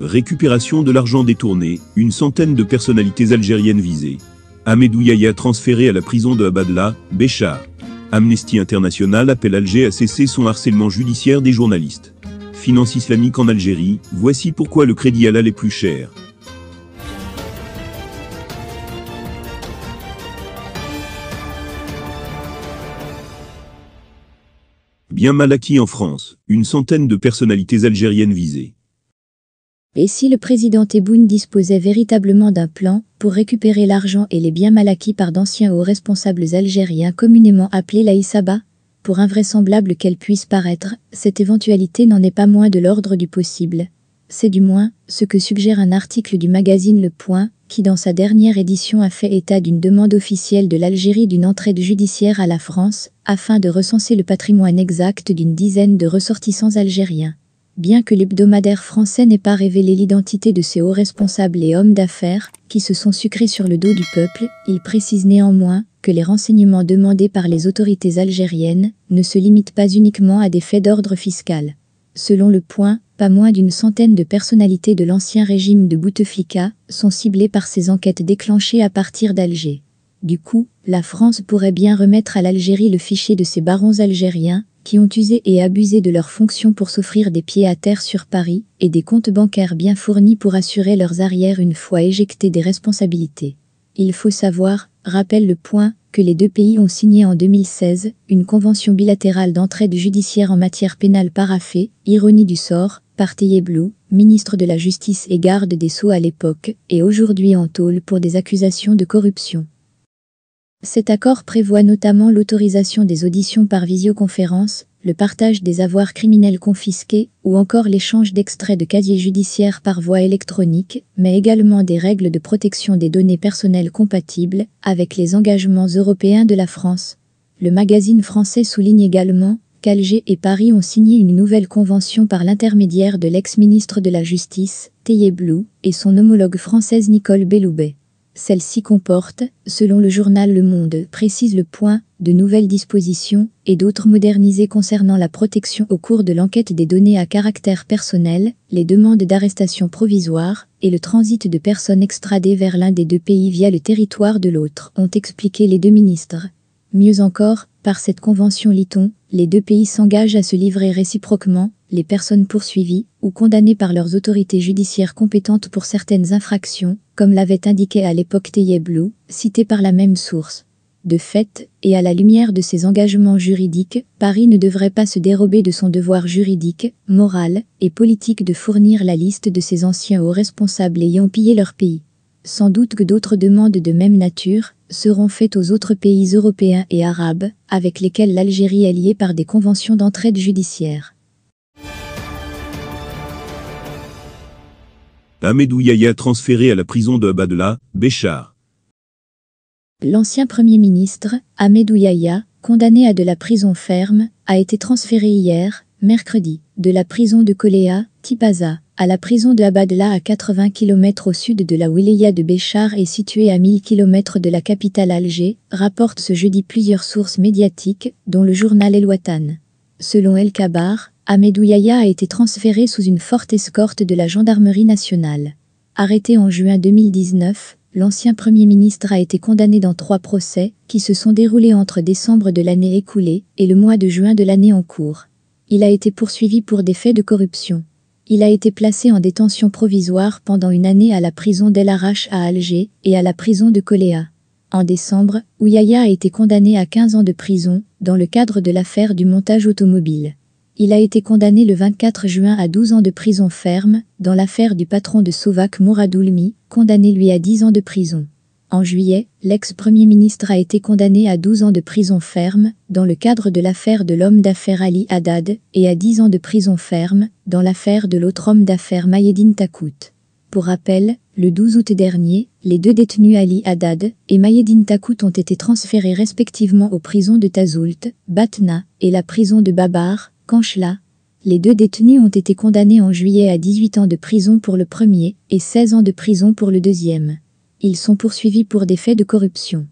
Récupération de l'argent détourné, une centaine de personnalités algériennes visées. Ahmedou Yahya transféré à la prison de Abadla, Béchar. Amnesty International appelle Alger à cesser son harcèlement judiciaire des journalistes. Finance islamique en Algérie, voici pourquoi le crédit halal est plus cher. Bien mal acquis en France, une centaine de personnalités algériennes visées. Et si le président Tebboune disposait véritablement d'un plan pour récupérer l'argent et les biens mal acquis par d'anciens hauts responsables algériens communément appelés l'Aïsaba, pour invraisemblable qu'elle puisse paraître, cette éventualité n'en est pas moins de l'ordre du possible. C'est du moins ce que suggère un article du magazine Le Point, qui dans sa dernière édition a fait état d'une demande officielle de l'Algérie d'une entraide judiciaire à la France, afin de recenser le patrimoine exact d'une dizaine de ressortissants algériens bien que l'hebdomadaire français n'ait pas révélé l'identité de ses hauts responsables et hommes d'affaires qui se sont sucrés sur le dos du peuple, il précise néanmoins que les renseignements demandés par les autorités algériennes ne se limitent pas uniquement à des faits d'ordre fiscal. Selon le point, pas moins d'une centaine de personnalités de l'ancien régime de Bouteflika sont ciblées par ces enquêtes déclenchées à partir d'Alger. Du coup, la France pourrait bien remettre à l'Algérie le fichier de ses barons algériens, qui ont usé et abusé de leurs fonctions pour s'offrir des pieds à terre sur Paris et des comptes bancaires bien fournis pour assurer leurs arrières une fois éjectés des responsabilités. Il faut savoir, rappelle le point, que les deux pays ont signé en 2016 une convention bilatérale d'entraide judiciaire en matière pénale paraffée, ironie du sort, Partey Blou, ministre de la Justice et garde des Sceaux à l'époque, et aujourd'hui en tôle pour des accusations de corruption. Cet accord prévoit notamment l'autorisation des auditions par visioconférence, le partage des avoirs criminels confisqués ou encore l'échange d'extraits de casiers judiciaires par voie électronique, mais également des règles de protection des données personnelles compatibles avec les engagements européens de la France. Le magazine français souligne également qu'Alger et Paris ont signé une nouvelle convention par l'intermédiaire de l'ex-ministre de la Justice, Théier Blou, et son homologue française Nicole Belloubet. Celle-ci comporte, selon le journal Le Monde précise le point, de nouvelles dispositions et d'autres modernisées concernant la protection au cours de l'enquête des données à caractère personnel, les demandes d'arrestation provisoire et le transit de personnes extradées vers l'un des deux pays via le territoire de l'autre, ont expliqué les deux ministres. Mieux encore, par cette convention liton, les deux pays s'engagent à se livrer réciproquement les personnes poursuivies ou condamnées par leurs autorités judiciaires compétentes pour certaines infractions comme l'avait indiqué à l'époque Teyeblou, cité par la même source. De fait, et à la lumière de ses engagements juridiques, Paris ne devrait pas se dérober de son devoir juridique, moral et politique de fournir la liste de ses anciens hauts responsables ayant pillé leur pays. Sans doute que d'autres demandes de même nature seront faites aux autres pays européens et arabes, avec lesquels l'Algérie est liée par des conventions d'entraide judiciaire. Ahmedou transféré à la prison de Abadla, Béchar. L'ancien Premier ministre, Ahmedou condamné à de la prison ferme, a été transféré hier, mercredi, de la prison de Koléa, Tipaza, à la prison de Abadla à 80 km au sud de la wilaya de Béchar et située à 1000 km de la capitale Alger, rapportent ce jeudi plusieurs sources médiatiques, dont le journal El Watan. Selon El Kabar, Ahmed Ouyaya a été transféré sous une forte escorte de la gendarmerie nationale. Arrêté en juin 2019, l'ancien Premier ministre a été condamné dans trois procès qui se sont déroulés entre décembre de l'année écoulée et le mois de juin de l'année en cours. Il a été poursuivi pour des faits de corruption. Il a été placé en détention provisoire pendant une année à la prison d'El Arach à Alger et à la prison de Coléa. En décembre, Ouyaya a été condamné à 15 ans de prison dans le cadre de l'affaire du montage automobile. Il a été condamné le 24 juin à 12 ans de prison ferme, dans l'affaire du patron de Sovac Mouradoulmi, condamné lui à 10 ans de prison. En juillet, l'ex-premier ministre a été condamné à 12 ans de prison ferme, dans le cadre de l'affaire de l'homme d'affaires Ali Haddad, et à 10 ans de prison ferme, dans l'affaire de l'autre homme d'affaires Mayedine Takout. Pour rappel, le 12 août dernier, les deux détenus Ali Haddad et Mayedine Takout ont été transférés respectivement aux prisons de Tazoult, Batna et la prison de Babar, Kanchla, les deux détenus ont été condamnés en juillet à 18 ans de prison pour le premier et 16 ans de prison pour le deuxième. Ils sont poursuivis pour des faits de corruption.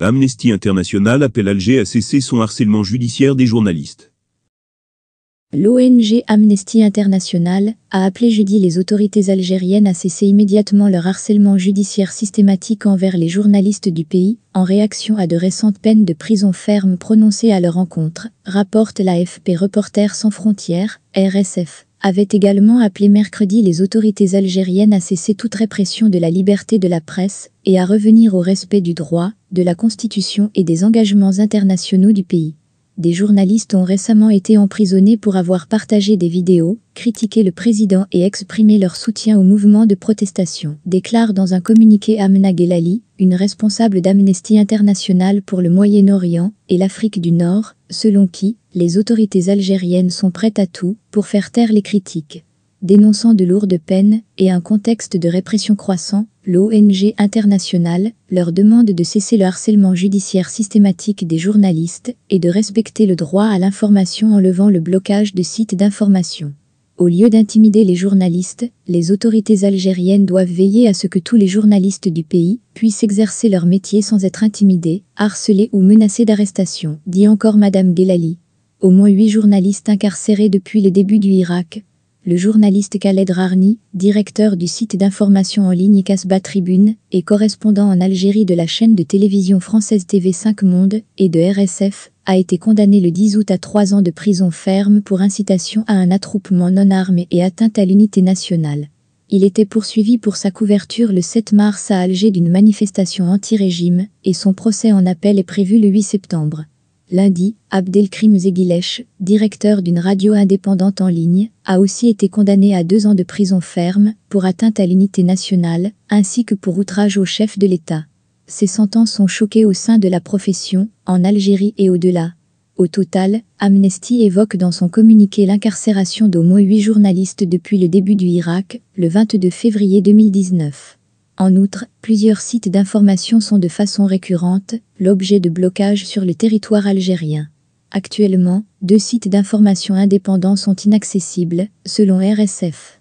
Amnesty International appelle Alger à cesser son harcèlement judiciaire des journalistes. L'ONG Amnesty International a appelé jeudi les autorités algériennes à cesser immédiatement leur harcèlement judiciaire systématique envers les journalistes du pays, en réaction à de récentes peines de prison ferme prononcées à leur encontre, rapporte l'AFP Reporters sans frontières, RSF avait également appelé mercredi les autorités algériennes à cesser toute répression de la liberté de la presse et à revenir au respect du droit, de la Constitution et des engagements internationaux du pays des journalistes ont récemment été emprisonnés pour avoir partagé des vidéos, critiqué le président et exprimé leur soutien au mouvement de protestation, déclare dans un communiqué Amna Gelali, une responsable d'Amnesty International pour le Moyen-Orient et l'Afrique du Nord, selon qui les autorités algériennes sont prêtes à tout pour faire taire les critiques dénonçant de lourdes peines et un contexte de répression croissant, l'ONG internationale leur demande de cesser le harcèlement judiciaire systématique des journalistes et de respecter le droit à l'information en levant le blocage de sites d'information. Au lieu d'intimider les journalistes, les autorités algériennes doivent veiller à ce que tous les journalistes du pays puissent exercer leur métier sans être intimidés, harcelés ou menacés d'arrestation, dit encore Madame Gelali. Au moins huit journalistes incarcérés depuis le début du Irak le journaliste Khaled Rarni, directeur du site d'information en ligne Casbah Tribune et correspondant en Algérie de la chaîne de télévision française TV5 Monde et de RSF, a été condamné le 10 août à trois ans de prison ferme pour incitation à un attroupement non armé et atteinte à l'unité nationale. Il était poursuivi pour sa couverture le 7 mars à Alger d'une manifestation anti-régime et son procès en appel est prévu le 8 septembre. Lundi, Abdelkrim Zeguilech, directeur d'une radio indépendante en ligne, a aussi été condamné à deux ans de prison ferme pour atteinte à l'unité nationale, ainsi que pour outrage au chef de l'État. Ces sentences sont choquées au sein de la profession, en Algérie et au-delà. Au total, Amnesty évoque dans son communiqué l'incarcération d'au moins huit journalistes depuis le début du Irak, le 22 février 2019. En outre, plusieurs sites d'information sont de façon récurrente l'objet de blocages sur le territoire algérien. Actuellement, deux sites d'information indépendants sont inaccessibles, selon RSF.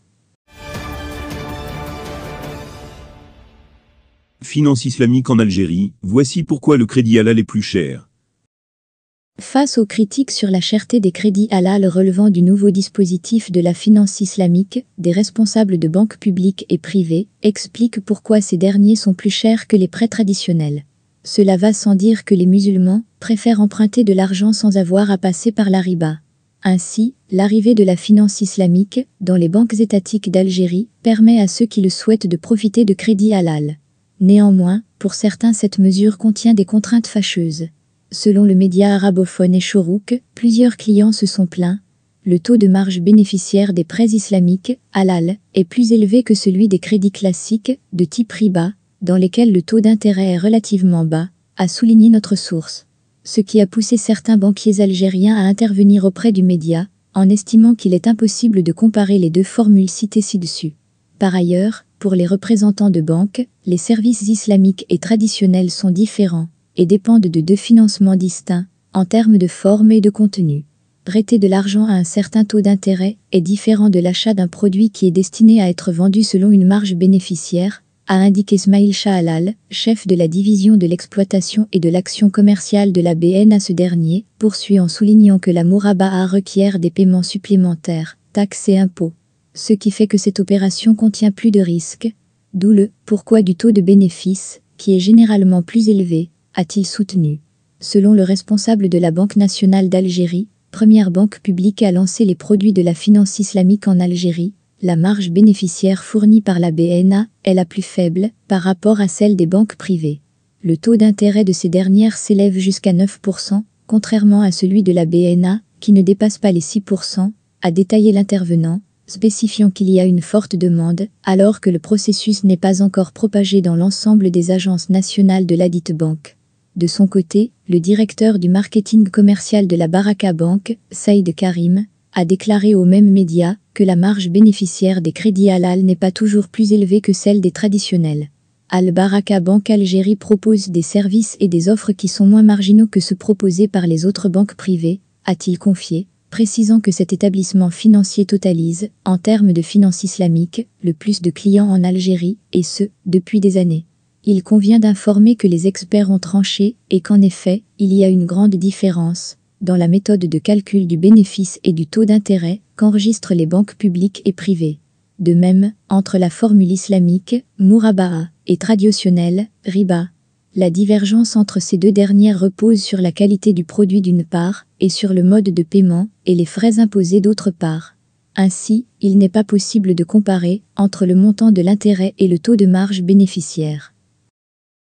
Finance islamique en Algérie, voici pourquoi le crédit halal est plus cher. Face aux critiques sur la cherté des crédits halal relevant du nouveau dispositif de la finance islamique, des responsables de banques publiques et privées expliquent pourquoi ces derniers sont plus chers que les prêts traditionnels. Cela va sans dire que les musulmans préfèrent emprunter de l'argent sans avoir à passer par la riba. Ainsi, l'arrivée de la finance islamique dans les banques étatiques d'Algérie permet à ceux qui le souhaitent de profiter de crédits halal. Néanmoins, pour certains cette mesure contient des contraintes fâcheuses. Selon le média arabophone Echorouk, plusieurs clients se sont plaints. Le taux de marge bénéficiaire des prêts islamiques, halal, est plus élevé que celui des crédits classiques, de type riba, dans lesquels le taux d'intérêt est relativement bas, a souligné notre source. Ce qui a poussé certains banquiers algériens à intervenir auprès du média, en estimant qu'il est impossible de comparer les deux formules citées ci-dessus. Par ailleurs, pour les représentants de banques, les services islamiques et traditionnels sont différents et dépendent de deux financements distincts en termes de forme et de contenu. Prêter de l'argent à un certain taux d'intérêt est différent de l'achat d'un produit qui est destiné à être vendu selon une marge bénéficiaire, a indiqué Smail Shahalal, chef de la division de l'exploitation et de l'action commerciale de la BN à ce dernier, poursuit en soulignant que la Mourabaha requiert des paiements supplémentaires, taxes et impôts. Ce qui fait que cette opération contient plus de risques, d'où le pourquoi du taux de bénéfice, qui est généralement plus élevé, a-t-il soutenu. Selon le responsable de la Banque nationale d'Algérie, première banque publique à lancer les produits de la finance islamique en Algérie, la marge bénéficiaire fournie par la BNA est la plus faible par rapport à celle des banques privées. Le taux d'intérêt de ces dernières s'élève jusqu'à 9%, contrairement à celui de la BNA, qui ne dépasse pas les 6%, a détaillé l'intervenant, spécifiant qu'il y a une forte demande, alors que le processus n'est pas encore propagé dans l'ensemble des agences nationales de ladite banque. De son côté, le directeur du marketing commercial de la Baraka Bank, Saïd Karim, a déclaré aux mêmes médias que la marge bénéficiaire des crédits halal n'est pas toujours plus élevée que celle des traditionnels. Al-Baraka Bank Algérie propose des services et des offres qui sont moins marginaux que ceux proposés par les autres banques privées, a-t-il confié, précisant que cet établissement financier totalise, en termes de finances islamiques, le plus de clients en Algérie, et ce, depuis des années il convient d'informer que les experts ont tranché et qu'en effet, il y a une grande différence dans la méthode de calcul du bénéfice et du taux d'intérêt qu'enregistrent les banques publiques et privées. De même, entre la formule islamique, murabaha » et traditionnelle, Riba. La divergence entre ces deux dernières repose sur la qualité du produit d'une part, et sur le mode de paiement, et les frais imposés d'autre part. Ainsi, il n'est pas possible de comparer entre le montant de l'intérêt et le taux de marge bénéficiaire.